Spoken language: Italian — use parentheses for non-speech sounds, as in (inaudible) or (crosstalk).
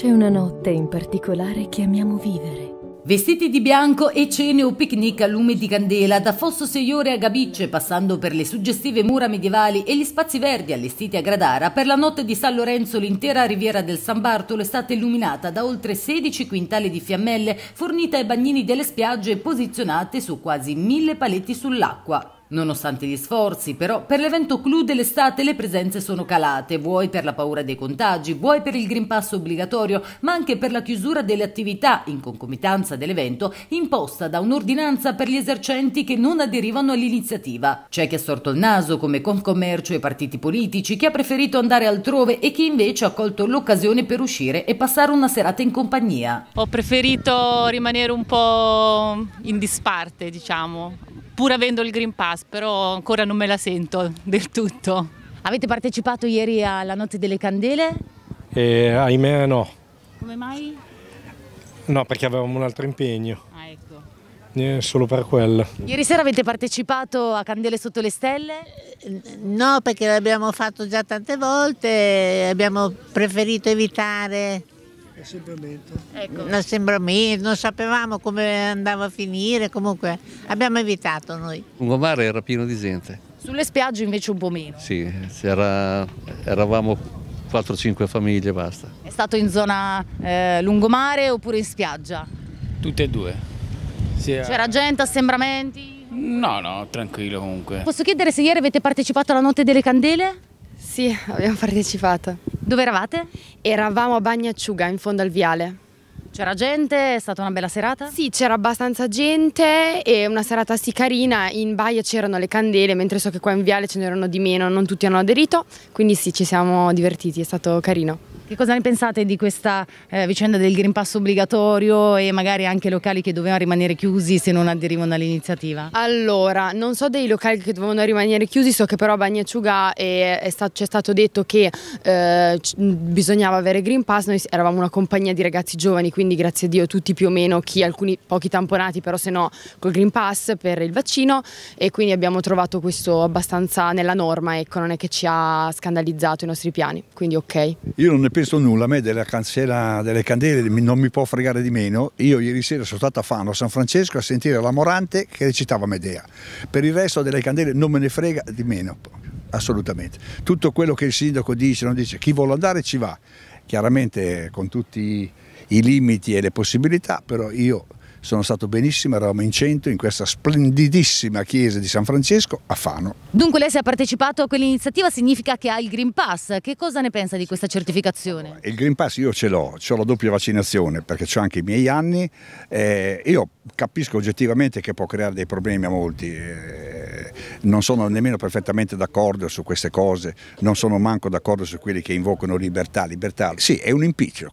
C'è una notte in particolare che amiamo vivere. Vestiti di bianco e cene o picnic a lume di candela, da Fosso Seiore a Gabicce, passando per le suggestive mura medievali e gli spazi verdi allestiti a Gradara, per la notte di San Lorenzo l'intera riviera del San Bartolo è stata illuminata da oltre 16 quintali di fiammelle fornite ai bagnini delle spiagge e posizionate su quasi mille paletti sull'acqua. Nonostante gli sforzi, però, per l'evento clou dell'estate le presenze sono calate, vuoi per la paura dei contagi, vuoi per il Green Pass obbligatorio, ma anche per la chiusura delle attività, in concomitanza dell'evento, imposta da un'ordinanza per gli esercenti che non aderivano all'iniziativa. C'è chi ha storto il naso, come Concommercio e partiti politici, chi ha preferito andare altrove e chi invece ha colto l'occasione per uscire e passare una serata in compagnia. Ho preferito rimanere un po' in disparte, diciamo, pur avendo il Green Pass, però ancora non me la sento del tutto. Avete partecipato ieri alla Notte delle Candele? Eh, ahimè no. Come mai? No, perché avevamo un altro impegno. Ah, ecco. Eh, solo per quello. Ieri sera avete partecipato a Candele sotto le stelle? No, perché l'abbiamo fatto già tante volte, abbiamo preferito evitare Assembramento. Ecco. L'assembramento, non sapevamo come andava a finire, comunque abbiamo evitato noi. Lungomare era pieno di gente. Sulle spiagge invece un po' meno. Sì, eravamo 4-5 famiglie e basta. È stato in zona eh, lungomare oppure in spiaggia? Tutte e due. Sì, eh. C'era gente, assembramenti? No, no, tranquillo comunque. Posso chiedere se ieri avete partecipato alla Notte delle Candele? Sì, abbiamo (laughs) partecipato. Dove eravate? Eravamo a Bagnacciuga, in fondo al viale. C'era gente? È stata una bella serata? Sì, c'era abbastanza gente e una serata sì carina. In baia c'erano le candele, mentre so che qua in viale ce n'erano di meno, non tutti hanno aderito. Quindi sì, ci siamo divertiti, è stato carino. Che cosa ne pensate di questa eh, vicenda del Green Pass obbligatorio e magari anche locali che dovevano rimanere chiusi se non aderivano all'iniziativa? Allora, non so dei locali che dovevano rimanere chiusi, so che però a Bagnacciuga è stato, stato detto che eh, bisognava avere Green Pass, noi eravamo una compagnia di ragazzi giovani, quindi grazie a Dio tutti più o meno, chi alcuni pochi tamponati però se no col Green Pass per il vaccino e quindi abbiamo trovato questo abbastanza nella norma, ecco, non è che ci ha scandalizzato i nostri piani, quindi ok. Io non ne penso speso nulla, a me della cancella delle candele non mi può fregare di meno. Io ieri sera sono stato a Fano, a San Francesco, a sentire la Morante che recitava Medea. Per il resto delle candele non me ne frega di meno, assolutamente. Tutto quello che il sindaco dice, non dice, chi vuole andare ci va. Chiaramente con tutti i limiti e le possibilità, però io sono stato benissimo, eravamo in centro in questa splendidissima chiesa di San Francesco a Fano. Dunque lei se ha partecipato a quell'iniziativa significa che ha il Green Pass, che cosa ne pensa di questa certificazione? Il Green Pass io ce l'ho, ho la doppia vaccinazione perché ho anche i miei anni, eh, io capisco oggettivamente che può creare dei problemi a molti, eh, non sono nemmeno perfettamente d'accordo su queste cose, non sono manco d'accordo su quelli che invocano libertà, libertà, sì è un impiccio.